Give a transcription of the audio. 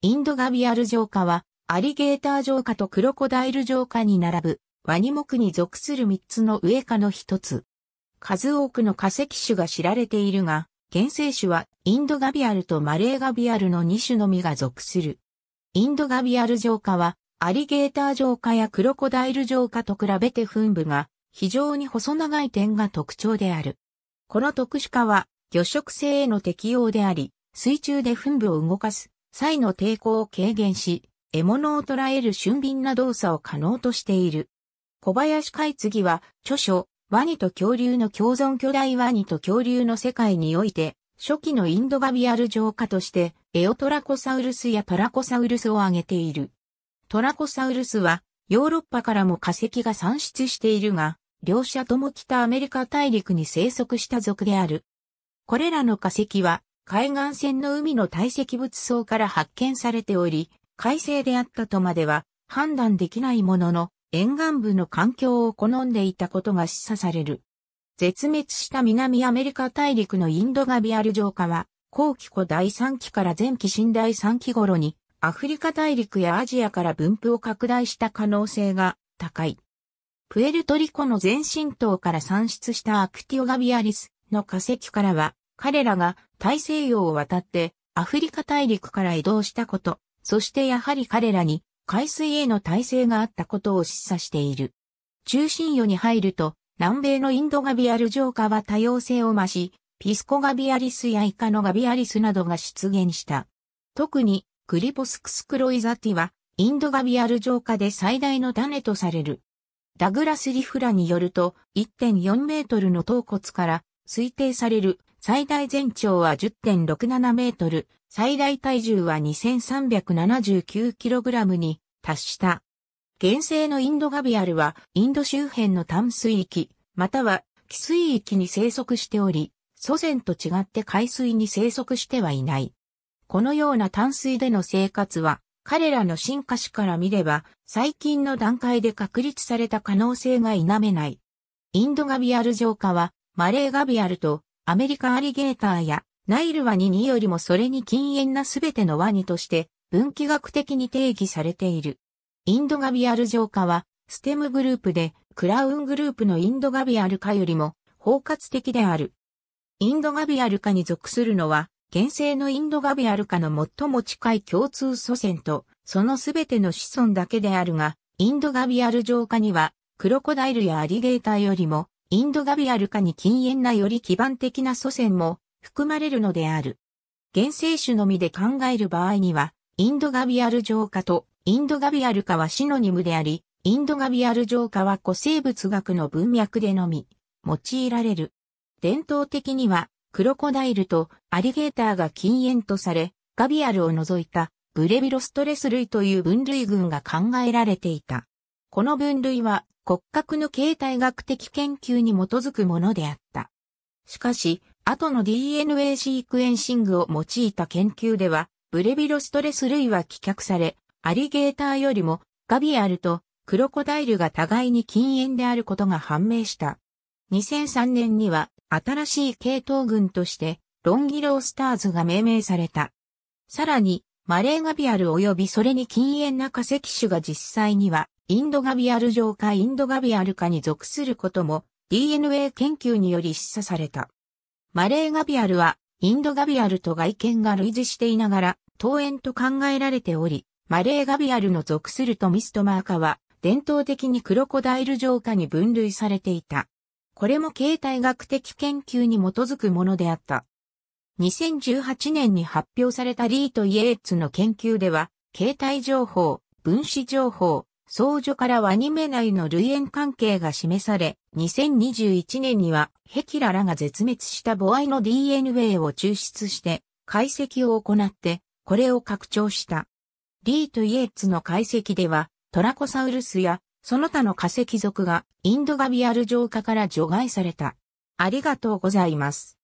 インドガビアル浄化は、アリゲーター浄化とクロコダイル浄化に並ぶ、ワニ目に属する三つの上下の一つ。数多くの化石種が知られているが、原生種はインドガビアルとマレーガビアルの二種のみが属する。インドガビアル浄化は、アリゲーター浄化やクロコダイル浄化と比べて噴部が非常に細長い点が特徴である。この特殊化は魚食性への適応であり、水中で噴部を動かす際の抵抗を軽減し、獲物を捕らえる俊敏な動作を可能としている。小林海次は、著書、ワニと恐竜の共存巨大ワニと恐竜の世界において、初期のインドガビアル浄化として、エオトラコサウルスやパラコサウルスを挙げている。トラコサウルスは、ヨーロッパからも化石が産出しているが、両者とも北アメリカ大陸に生息した族である。これらの化石は、海岸線の海の堆積物層から発見されており、海星であったとまでは判断できないものの、沿岸部の環境を好んでいたことが示唆される。絶滅した南アメリカ大陸のインドガビアル浄化は、後期古第3期から前期新第3期頃に、アフリカ大陸やアジアから分布を拡大した可能性が高い。プエルトリコの前進島から産出したアクティオガビアリスの化石からは、彼らが大西洋を渡ってアフリカ大陸から移動したこと、そしてやはり彼らに海水への耐性があったことを示唆している。中心予に入ると、南米のインドガビアル浄化は多様性を増し、ピスコガビアリスやイカノガビアリスなどが出現した。特に、クリポスクスクロイザティは、インドガビアル浄化で最大の種とされる。ダグラス・リフラによると、1.4メートルの頭骨から推定される最大全長は10.67メートル、最大体重は2 3 7 9ラムに達した。原生のインドガビアルは、インド周辺の淡水域、または汽水域に生息しており、祖先と違って海水に生息してはいない。このような淡水での生活は、彼らの進化史から見れば、最近の段階で確立された可能性が否めない。インドガビアル浄化は、マレーガビアルとアメリカアリゲーターやナイルワニによりもそれに禁煙なすべてのワニとして分岐学的に定義されている。インドガビアル浄化はステムグループでクラウングループのインドガビアル化よりも包括的である。インドガビアル化に属するのは現世のインドガビアル化の最も近い共通祖先とそのすべての子孫だけであるが、インドガビアル浄化にはクロコダイルやアリゲーターよりもインドガビアル化に禁煙なより基盤的な祖先も含まれるのである。原生種のみで考える場合には、インドガビアル浄化とインドガビアル化はシノニムであり、インドガビアル浄化は古生物学の文脈でのみ用いられる。伝統的にはクロコダイルとアリゲーターが禁煙とされ、ガビアルを除いたブレビロストレス類という分類群が考えられていた。この分類は骨格の形態学的研究に基づくものであった。しかし、後の DNA シークエンシングを用いた研究では、ブレビロストレス類は棄却され、アリゲーターよりもガビアルとクロコダイルが互いに禁煙であることが判明した。2003年には新しい系統群としてロンギロースターズが命名された。さらに、マレーガビアル及びそれに禁煙な化石種が実際にはインドガビアル状かインドガビアル化に属することも DNA 研究により示唆された。マレーガビアルはインドガビアルと外見が類似していながら、桃園と考えられており、マレーガビアルの属するとミストマーカは、伝統的にクロコダイル浄化に分類されていた。これも形態学的研究に基づくものであった。2018年に発表されたリーとイエーツの研究では、形態情報、分子情報、僧女からはニメ内の類縁関係が示され、2021年にはヘキラらが絶滅した母愛の DNA を抽出して解析を行って、これを拡張した。リート・イエッツの解析では、トラコサウルスやその他の化石族がインドガビアル浄化から除外された。ありがとうございます。